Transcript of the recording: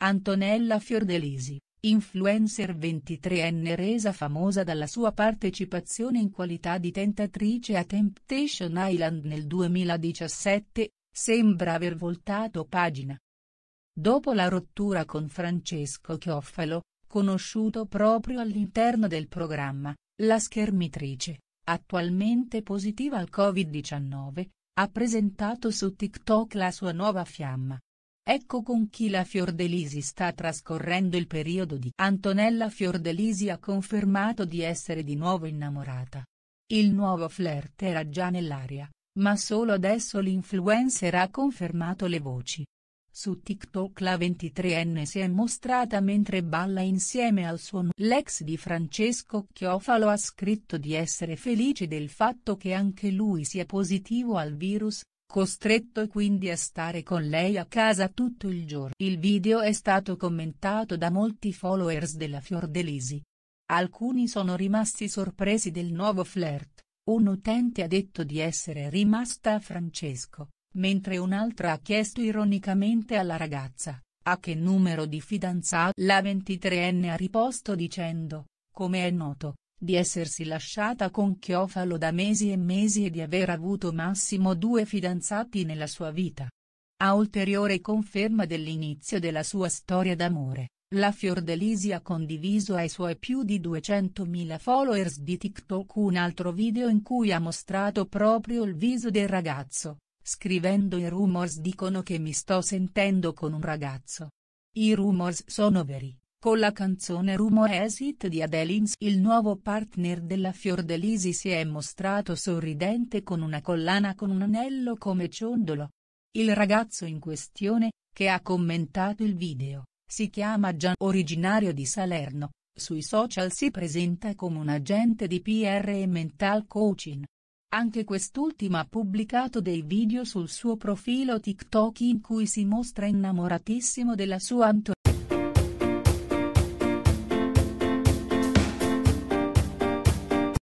Antonella Fiordelisi, influencer 23enne resa famosa dalla sua partecipazione in qualità di tentatrice a Temptation Island nel 2017, sembra aver voltato pagina. Dopo la rottura con Francesco Chioffalo, conosciuto proprio all'interno del programma, la schermitrice, attualmente positiva al Covid-19, ha presentato su TikTok la sua nuova fiamma, Ecco con chi la Fiordelisi sta trascorrendo il periodo di Antonella Fiordelisi ha confermato di essere di nuovo innamorata. Il nuovo flirt era già nell'aria, ma solo adesso l'influencer ha confermato le voci. Su TikTok la 23enne si è mostrata mentre balla insieme al suo l'ex di Francesco Chiofalo ha scritto di essere felice del fatto che anche lui sia positivo al virus, costretto quindi a stare con lei a casa tutto il giorno. Il video è stato commentato da molti followers della Fiordelisi. Alcuni sono rimasti sorpresi del nuovo flirt, un utente ha detto di essere rimasta a Francesco, mentre un altro ha chiesto ironicamente alla ragazza, a che numero di fidanzato? La 23enne ha riposto dicendo, come è noto, di essersi lasciata con Chiofalo da mesi e mesi e di aver avuto massimo due fidanzati nella sua vita. A ulteriore conferma dell'inizio della sua storia d'amore, la Fiordelisi ha condiviso ai suoi più di 200.000 followers di TikTok un altro video in cui ha mostrato proprio il viso del ragazzo, scrivendo i rumors dicono che mi sto sentendo con un ragazzo. I rumors sono veri, con la canzone Rumor Esit di Adelins il nuovo partner della Fiordelisi si è mostrato sorridente con una collana con un anello come ciondolo. Il ragazzo in questione, che ha commentato il video, si chiama Gian originario di Salerno, sui social si presenta come un agente di PR e mental coaching. Anche quest'ultimo ha pubblicato dei video sul suo profilo TikTok in cui si mostra innamoratissimo della sua Antonella.